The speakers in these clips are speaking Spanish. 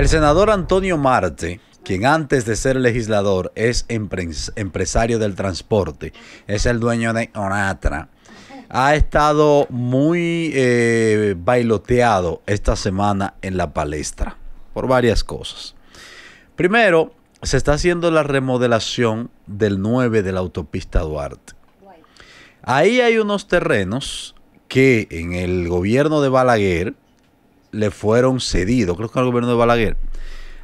El senador Antonio Marte, quien antes de ser legislador es empresario del transporte, es el dueño de Onatra, ha estado muy eh, bailoteado esta semana en la palestra por varias cosas. Primero, se está haciendo la remodelación del 9 de la autopista Duarte. Ahí hay unos terrenos que en el gobierno de Balaguer le fueron cedidos, creo que el gobierno de Balaguer,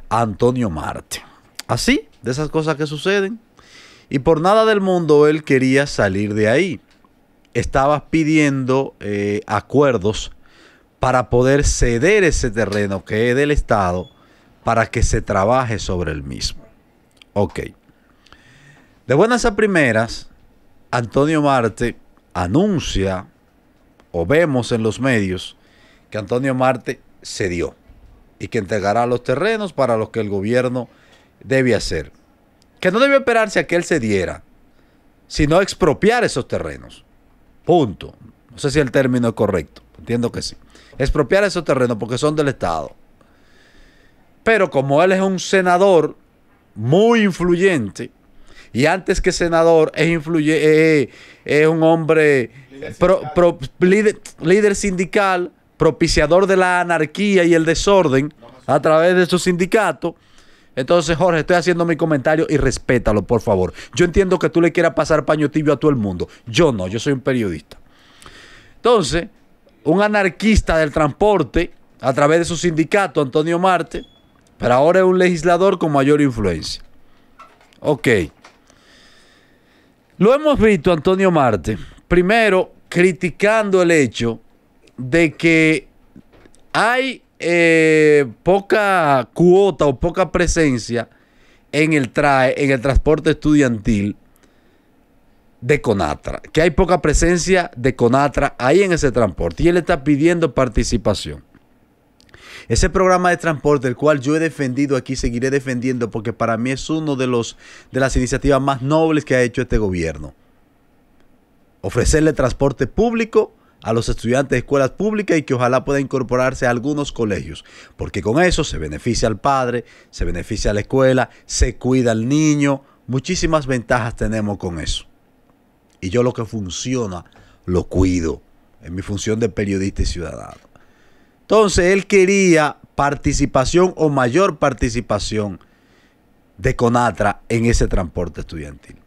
a Antonio Marte. Así, de esas cosas que suceden. Y por nada del mundo él quería salir de ahí. Estaba pidiendo eh, acuerdos para poder ceder ese terreno que es del Estado para que se trabaje sobre el mismo. Ok. De buenas a primeras, Antonio Marte anuncia, o vemos en los medios, que Antonio Marte cedió y que entregará los terrenos para los que el gobierno debe hacer. Que no debe esperarse a que él cediera, sino expropiar esos terrenos. Punto. No sé si el término es correcto, entiendo que sí. Expropiar esos terrenos porque son del Estado. Pero como él es un senador muy influyente, y antes que senador es, influye, eh, eh, es un hombre líder sindical, propiciador de la anarquía y el desorden a través de su sindicato. Entonces, Jorge, estoy haciendo mi comentario y respétalo, por favor. Yo entiendo que tú le quieras pasar paño tibio a todo el mundo. Yo no, yo soy un periodista. Entonces, un anarquista del transporte, a través de su sindicato, Antonio Marte, pero ahora es un legislador con mayor influencia. Ok. Lo hemos visto, Antonio Marte, primero criticando el hecho de que hay eh, poca cuota o poca presencia en el, trae, en el transporte estudiantil de Conatra, que hay poca presencia de Conatra ahí en ese transporte y él está pidiendo participación. Ese programa de transporte, el cual yo he defendido aquí, seguiré defendiendo porque para mí es uno de, los, de las iniciativas más nobles que ha hecho este gobierno. Ofrecerle transporte público a los estudiantes de escuelas públicas y que ojalá pueda incorporarse a algunos colegios, porque con eso se beneficia al padre, se beneficia a la escuela, se cuida al niño, muchísimas ventajas tenemos con eso. Y yo lo que funciona, lo cuido, en mi función de periodista y ciudadano. Entonces, él quería participación o mayor participación de Conatra en ese transporte estudiantil.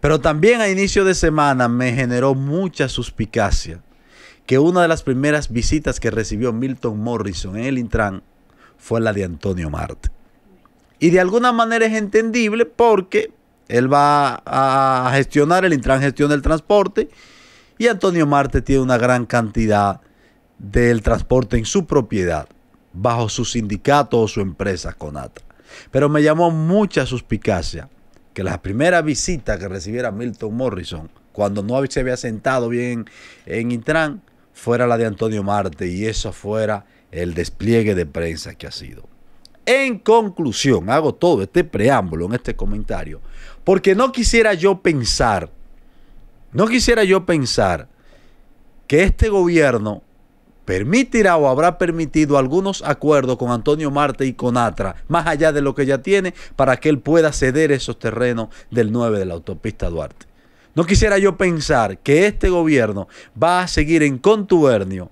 Pero también a inicio de semana me generó mucha suspicacia que una de las primeras visitas que recibió Milton Morrison en el Intran fue la de Antonio Marte. Y de alguna manera es entendible porque él va a gestionar, el Intran gestiona el transporte y Antonio Marte tiene una gran cantidad del transporte en su propiedad, bajo su sindicato o su empresa Conata Pero me llamó mucha suspicacia que la primera visita que recibiera Milton Morrison, cuando no se había sentado bien en Intran, fuera la de Antonio Marte y eso fuera el despliegue de prensa que ha sido. En conclusión, hago todo este preámbulo en este comentario, porque no quisiera yo pensar, no quisiera yo pensar que este gobierno permitirá o habrá permitido algunos acuerdos con Antonio Marte y con Atra, más allá de lo que ya tiene, para que él pueda ceder esos terrenos del 9 de la autopista Duarte. No quisiera yo pensar que este gobierno va a seguir en contubernio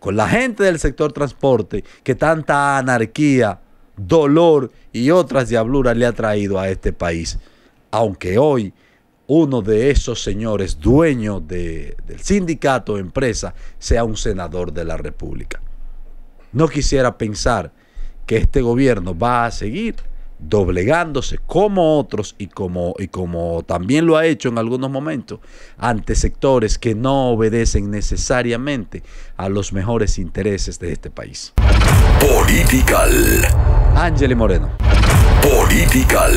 con la gente del sector transporte que tanta anarquía, dolor y otras diabluras le ha traído a este país. Aunque hoy uno de esos señores dueños del sindicato o empresa sea un senador de la República. No quisiera pensar que este gobierno va a seguir doblegándose como otros y como, y como también lo ha hecho en algunos momentos ante sectores que no obedecen necesariamente a los mejores intereses de este país. Political. Ángel Moreno. Political.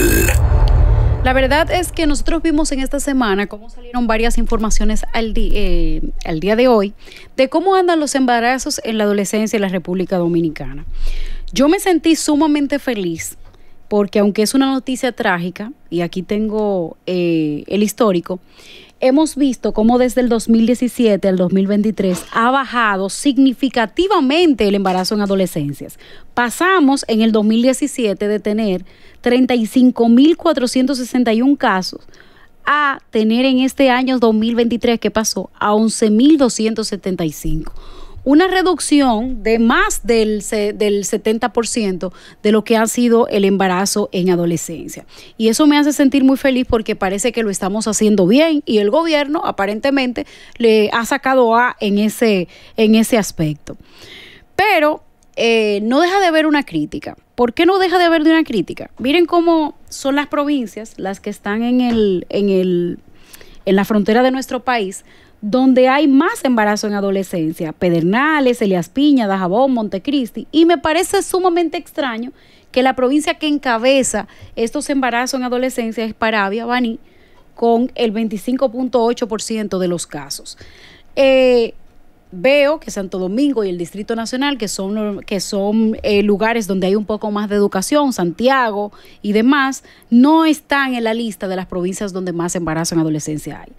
La verdad es que nosotros vimos en esta semana cómo salieron varias informaciones al, eh, al, día de hoy de cómo andan los embarazos en la adolescencia en la República Dominicana. Yo me sentí sumamente feliz porque aunque es una noticia trágica, y aquí tengo eh, el histórico, hemos visto cómo desde el 2017 al 2023 ha bajado significativamente el embarazo en adolescencias. Pasamos en el 2017 de tener 35.461 casos a tener en este año 2023 que pasó a 11.275 una reducción de más del, del 70% de lo que ha sido el embarazo en adolescencia. Y eso me hace sentir muy feliz porque parece que lo estamos haciendo bien y el gobierno aparentemente le ha sacado A en ese, en ese aspecto. Pero eh, no deja de haber una crítica. ¿Por qué no deja de haber de una crítica? Miren cómo son las provincias, las que están en, el, en, en la frontera de nuestro país, donde hay más embarazo en adolescencia, Pedernales, Elias Piña, Dajabón, Montecristi, y me parece sumamente extraño que la provincia que encabeza estos embarazos en adolescencia es Paravia, Baní, con el 25.8% de los casos. Eh, veo que Santo Domingo y el Distrito Nacional, que son, que son eh, lugares donde hay un poco más de educación, Santiago y demás, no están en la lista de las provincias donde más embarazo en adolescencia hay.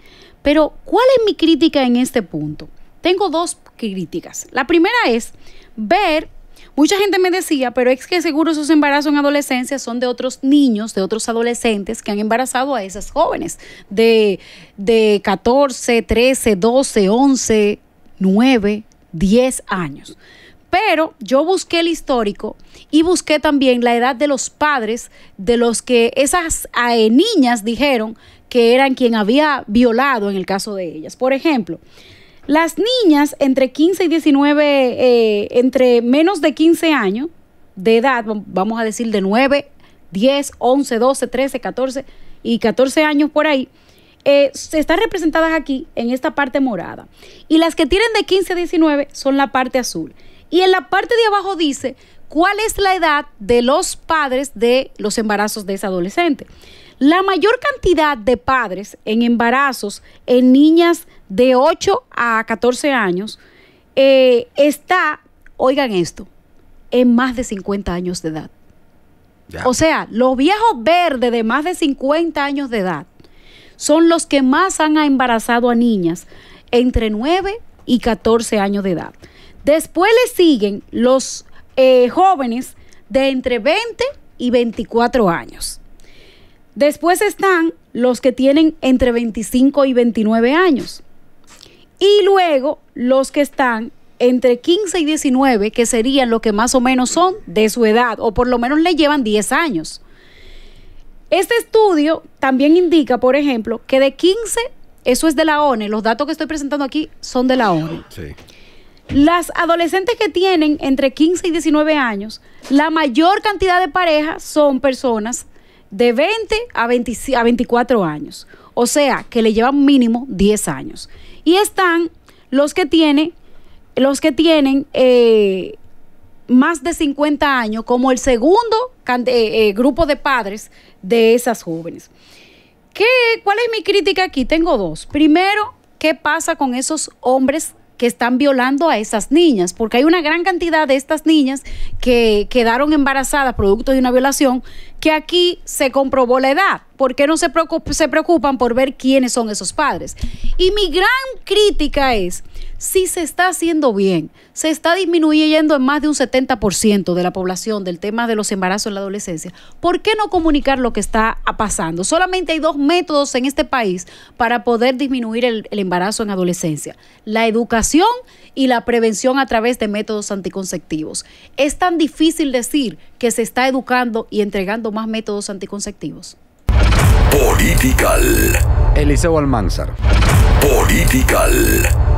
Pero, ¿cuál es mi crítica en este punto? Tengo dos críticas. La primera es ver Mucha gente me decía, pero es que seguro esos embarazos en adolescencia son de otros niños, de otros adolescentes que han embarazado a esas jóvenes de, de 14, 13, 12, 11, 9, 10 años. Pero yo busqué el histórico y busqué también la edad de los padres de los que esas niñas dijeron que eran quien había violado en el caso de ellas. Por ejemplo, las niñas entre 15 y 19, eh, entre menos de 15 años de edad, vamos a decir de 9, 10, 11, 12, 13, 14 y 14 años por ahí, eh, están representadas aquí en esta parte morada. Y las que tienen de 15 a 19 son la parte azul. Y en la parte de abajo dice cuál es la edad de los padres de los embarazos de esa adolescente. La mayor cantidad de padres en embarazos en niñas de 8 a 14 años eh, está, oigan esto, en más de 50 años de edad. O sea, los viejos verdes de más de 50 años de edad son los que más han embarazado a niñas entre 9 y 14 años de edad. Después le siguen los eh, jóvenes de entre 20 y 24 años. Después están los que tienen entre 25 y 29 años. Y luego los que están entre 15 y 19, que serían los que más o menos son de su edad, o por lo menos le llevan 10 años. Este estudio también indica, por ejemplo, que de 15, eso es de la ONE, los datos que estoy presentando aquí son de la ONU, e. Las adolescentes que tienen entre 15 y 19 años, la mayor cantidad de parejas son personas de 20 a, 24 años. O sea, que le llevan mínimo 10 años. Y están los que tienen, los que tienen eh, más de 50 años como el segundo eh, eh, grupo de padres de esas jóvenes. ¿Qué, ¿Cuál es mi crítica aquí? Tengo dos. Primero, ¿qué pasa con esos hombres que están violando a esas niñas, porque hay una gran cantidad de estas niñas que quedaron embarazadas producto de una violación, que aquí se comprobó la edad. ¿Por qué no se preocupan por ver quiénes son esos padres? Y mi gran crítica es si se está haciendo bien. Se está disminuyendo en más de un 70% de la población del tema de los embarazos en la adolescencia. ¿Por qué no comunicar lo que está pasando? Solamente hay dos métodos en este país para poder disminuir el, embarazo en adolescencia. La educación y la prevención a través de métodos anticonceptivos. Es tan difícil decir que se está educando y entregando más métodos anticonceptivos. Political. Eliseo Almanzar. Political.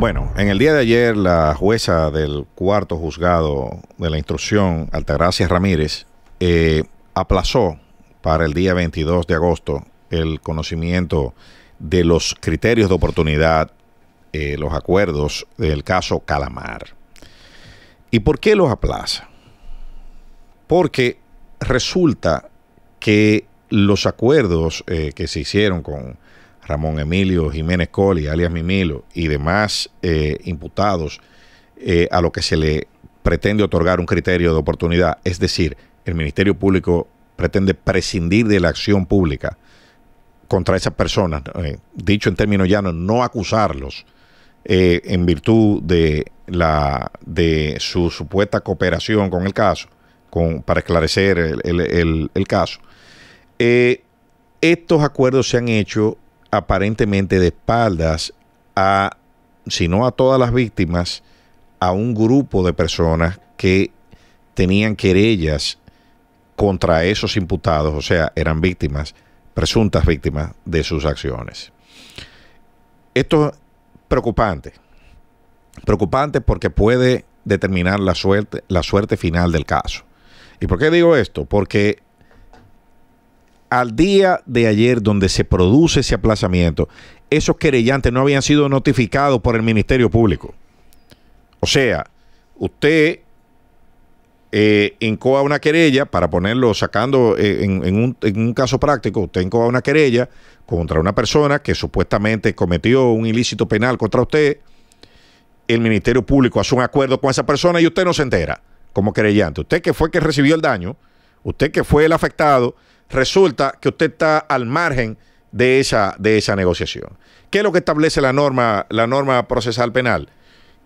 Bueno, en el día de ayer la jueza del cuarto juzgado de la instrucción, Altagracia Ramírez, eh, aplazó para el día 22 de agosto el conocimiento de los criterios de oportunidad, eh, los acuerdos del caso Calamar. ¿Y por qué los aplaza? Porque resulta que los acuerdos eh, que se hicieron con Ramón Emilio Jiménez Coli, alias Mimilo, y demás eh, imputados eh, a lo que se le pretende otorgar un criterio de oportunidad, es decir, el Ministerio Público pretende prescindir de la acción pública contra esas personas, eh, dicho en términos llanos, no acusarlos en virtud de, la, de su supuesta cooperación con el caso, con, para esclarecer el, el, el caso. estos acuerdos se han hecho aparentemente de espaldas a, si no a todas las víctimas, a un grupo de personas que tenían querellas contra esos imputados, o sea, eran víctimas, presuntas víctimas de sus acciones. Esto preocupante, preocupante porque puede determinar la suerte, la suerte final del caso. ¿Y por qué digo esto? Porque al día de ayer donde se produce ese aplazamiento, esos querellantes no habían sido notificados por el Ministerio Público. O sea, usted eh, incoa una querella, para ponerlo sacando eh, en, un, caso práctico, usted incoa una querella contra una persona que supuestamente cometió un ilícito penal contra usted, el Ministerio Público hace un acuerdo con esa persona y usted no se entera como querellante. Usted que fue el que recibió el daño, usted que fue el afectado, resulta que usted está al margen de esa, de esa negociación. ¿Qué es lo que establece la norma, la norma procesal penal?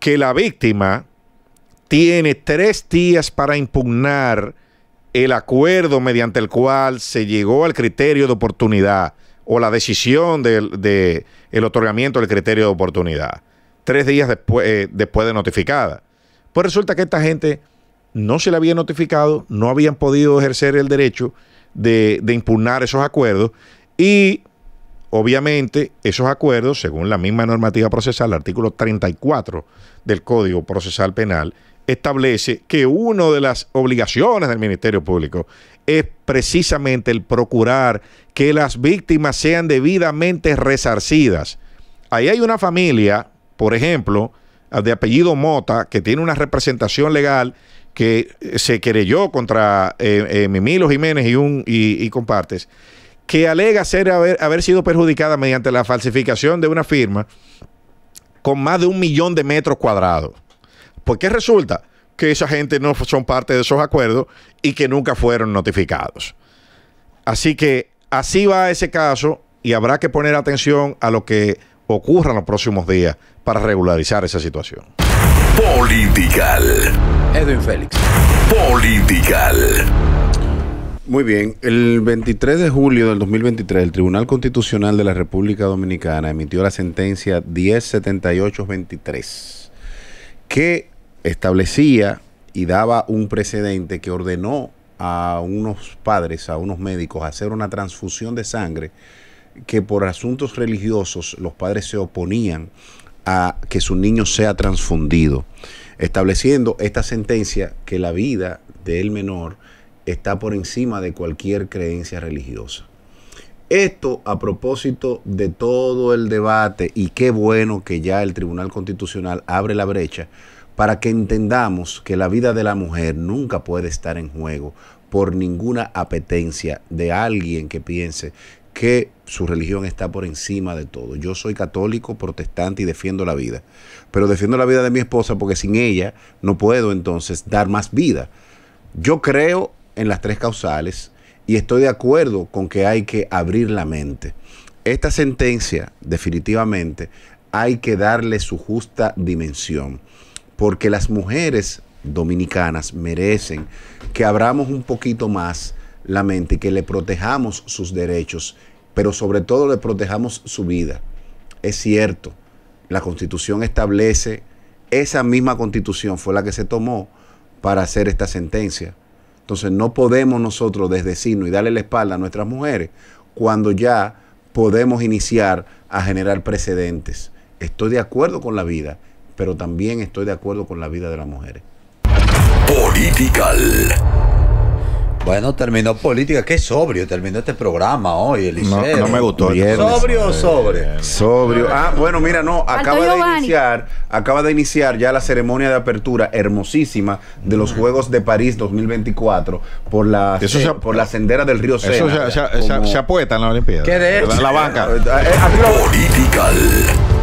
Que la víctima tiene tres días para impugnar el acuerdo mediante el cual se llegó al criterio de oportunidad o la decisión del otorgamiento del criterio de oportunidad, tres días después, eh, después de notificada. Pues resulta que esta gente no se le había notificado, no habían podido ejercer el derecho de, impugnar esos acuerdos y obviamente esos acuerdos, según la misma normativa procesal, el artículo 34 del Código Procesal Penal, establece que una de las obligaciones del Ministerio Público es precisamente el procurar que las víctimas sean debidamente resarcidas. Ahí hay una familia, por ejemplo, de apellido Mota, que tiene una representación legal que se querelló contra eh, eh Mimilo Jiménez y, un, Compartes, que alega ser haber, sido perjudicada mediante la falsificación de una firma con más de un millón de metros cuadrados. Porque resulta que esa gente no son parte de esos acuerdos y que nunca fueron notificados. Así que así va ese caso y habrá que poner atención a lo que ocurra en los próximos días para regularizar esa situación. Political. Edwin Félix. Political. Muy bien, el 23 de julio del 2023 el Tribunal Constitucional de la República Dominicana emitió la sentencia 1078-23 que establecía y daba un precedente que ordenó a unos padres, a unos médicos, hacer una transfusión de sangre que por asuntos religiosos los padres se oponían a que su niño sea transfundido estableciendo esta sentencia que la vida del menor está por encima de cualquier creencia religiosa. Esto a propósito de todo el debate y qué bueno que ya el Tribunal Constitucional abre la brecha para que entendamos que la vida de la mujer nunca puede estar en juego por ninguna apetencia de alguien que piense que su religión está por encima de todo. Yo soy católico, protestante y defiendo la vida. Pero defiendo la vida de mi esposa porque sin ella no puedo entonces dar más vida. Yo creo en las tres causales y estoy de acuerdo con que hay que abrir la mente. Esta sentencia definitivamente hay que darle su justa dimensión porque las mujeres dominicanas merecen que abramos un poquito más la mente, que le protejamos sus derechos, pero sobre todo le protejamos su vida. Es cierto, la constitución establece, esa misma constitución fue la que se tomó para hacer esta sentencia. Entonces no podemos nosotros desdecirnos y darle la espalda a nuestras mujeres cuando ya podemos iniciar a generar precedentes. Estoy de acuerdo con la vida, pero también estoy de acuerdo con la vida de las mujeres. Bueno, terminó política. Qué sobrio terminó este programa hoy, Eliseo. No, me gustó. ¿Sobrio o sobre? Sobrio. Ah, bueno, mira, no. Acaba de iniciar, acaba de iniciar ya la ceremonia de apertura hermosísima de los mm. Juegos de París 2024 por la, por la sendera del río Sena. Eso ya se, en la Olimpiada. ¿Qué de eso? la banca. Eh, eh, Political.